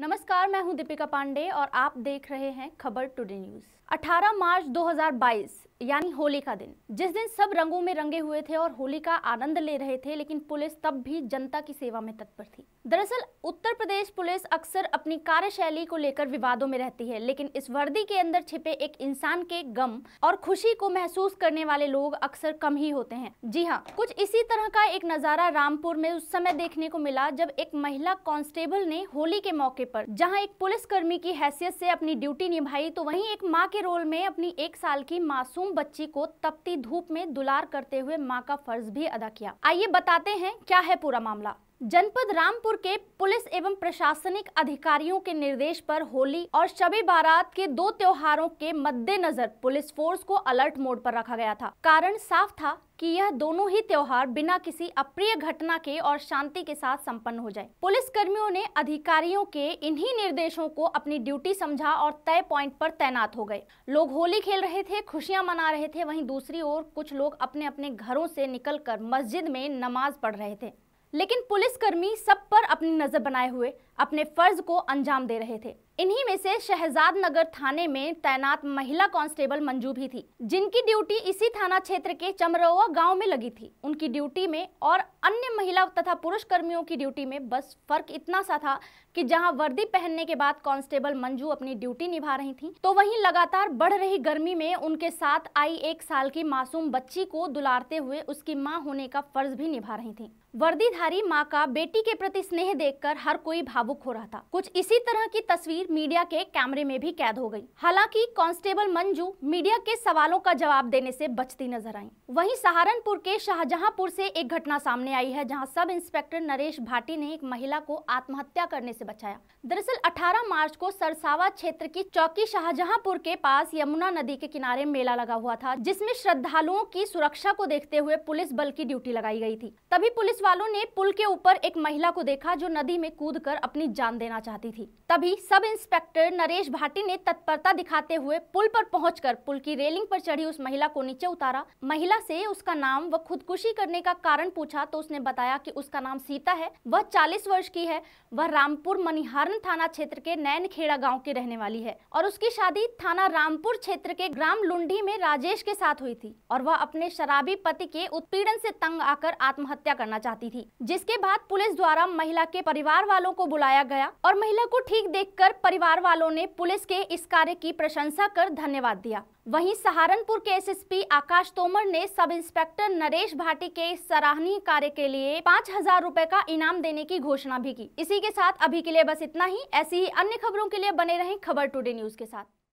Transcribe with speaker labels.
Speaker 1: नमस्कार मैं हूं दीपिका पांडे और आप देख रहे हैं खबर टुडे न्यूज 18 मार्च 2022 यानी होली का दिन जिस दिन सब रंगों में रंगे हुए थे और होली का आनंद ले रहे थे लेकिन पुलिस तब भी जनता की सेवा में तत्पर थी दरअसल उत्तर प्रदेश पुलिस अक्सर अपनी कार्यशैली को लेकर विवादों में रहती है लेकिन इस वर्दी के अंदर छिपे एक इंसान के गम और खुशी को महसूस करने वाले लोग अक्सर कम ही होते हैं जी हाँ कुछ इसी तरह का एक नजारा रामपुर में उस समय देखने को मिला जब एक महिला कांस्टेबल ने होली के मौके पर जहाँ एक पुलिस कर्मी की हैसियत से अपनी ड्यूटी निभाई तो वही एक माँ के रोल में अपनी एक साल की मासूम मासूम बच्ची को तपती धूप में दुलार करते हुए माँ का फर्ज भी अदा किया आइए बताते हैं क्या है पूरा मामला जनपद रामपुर के पुलिस एवं प्रशासनिक अधिकारियों के निर्देश पर होली और शबे बारात के दो त्योहारों के मद्देनजर पुलिस फोर्स को अलर्ट मोड पर रखा गया था कारण साफ था कि यह दोनों ही त्योहार बिना किसी अप्रिय घटना के और शांति के साथ संपन्न हो जाए पुलिस कर्मियों ने अधिकारियों के इन्हीं निर्देशों को अपनी ड्यूटी समझा और तय पॉइंट पर तैनात हो गए लोग होली खेल रहे थे खुशियां मना रहे थे वहीं दूसरी ओर कुछ लोग अपने अपने घरों से निकलकर मस्जिद में नमाज पढ़ रहे थे लेकिन पुलिसकर्मी सब पर अपनी नज़र बनाए हुए अपने फर्ज को अंजाम दे रहे थे इन्हीं में से शहजाद नगर थाने में तैनात महिला कांस्टेबल मंजू भी थी जिनकी ड्यूटी इसी थाना क्षेत्र के चमरोवा गांव में लगी थी उनकी ड्यूटी में और अन्य महिला तथा पुरुष कर्मियों की ड्यूटी में बस फर्क इतना सा था कि जहां वर्दी पहनने के बाद कांस्टेबल मंजू अपनी ड्यूटी निभा रही थी तो वही लगातार बढ़ रही गर्मी में उनके साथ आई एक साल की मासूम बच्ची को दुलारते हुए उसकी माँ होने का फर्ज भी निभा रही थी वर्दीधारी माँ का बेटी के प्रति स्नेह देख हर कोई भाव भावुक हो रहा था कुछ इसी तरह की तस्वीर मीडिया के कैमरे में भी कैद हो गई हालांकि कांस्टेबल मंजू मीडिया के सवालों का जवाब देने से बचती नजर आई वहीं सहारनपुर के शाहजहांपुर से एक घटना सामने आई है जहां सब इंस्पेक्टर नरेश भाटी ने एक महिला को आत्महत्या करने ऐसी बचाया दरअसल अठारह मार्च को सरसावा क्षेत्र की चौकी शाहजहांपुर के पास यमुना नदी के किनारे मेला लगा हुआ था जिसमे श्रद्धालुओं की सुरक्षा को देखते हुए पुलिस बल की ड्यूटी लगाई गयी थी तभी पुलिस वालों ने पुल के ऊपर एक महिला को देखा जो नदी में कूद कर अपनी जान देना चाहती थी तभी सब इंस्पेक्टर नरेश भाटी ने तत्परता दिखाते हुए पुल पर पहुंचकर पुल की रेलिंग पर चढ़ी उस महिला को नीचे उतारा महिला से उसका नाम व खुदकुशी करने का कारण पूछा तो उसने बताया कि उसका नाम सीता है वह चालीस वर्ष की है वह रामपुर मनिहारन थाना क्षेत्र के नैनखेड़ा गाँव की रहने वाली है और उसकी शादी थाना रामपुर क्षेत्र के ग्राम लुंडी में राजेश के साथ हुई थी और वह अपने शराबी पति के उत्पीड़न से तंग आकर आत्महत्या करना चाहती थी जिसके बाद पुलिस द्वारा महिला के परिवार वालों को बुला बुलाया गया और महिला को ठीक देखकर परिवार वालों ने पुलिस के इस कार्य की प्रशंसा कर धन्यवाद दिया वहीं सहारनपुर के एसएसपी आकाश तोमर ने सब इंस्पेक्टर नरेश भाटी के सराहनीय कार्य के लिए पाँच हजार रूपए का इनाम देने की घोषणा भी की इसी के साथ अभी के लिए बस इतना ही ऐसी ही अन्य खबरों के लिए बने रहे खबर टूडे न्यूज के साथ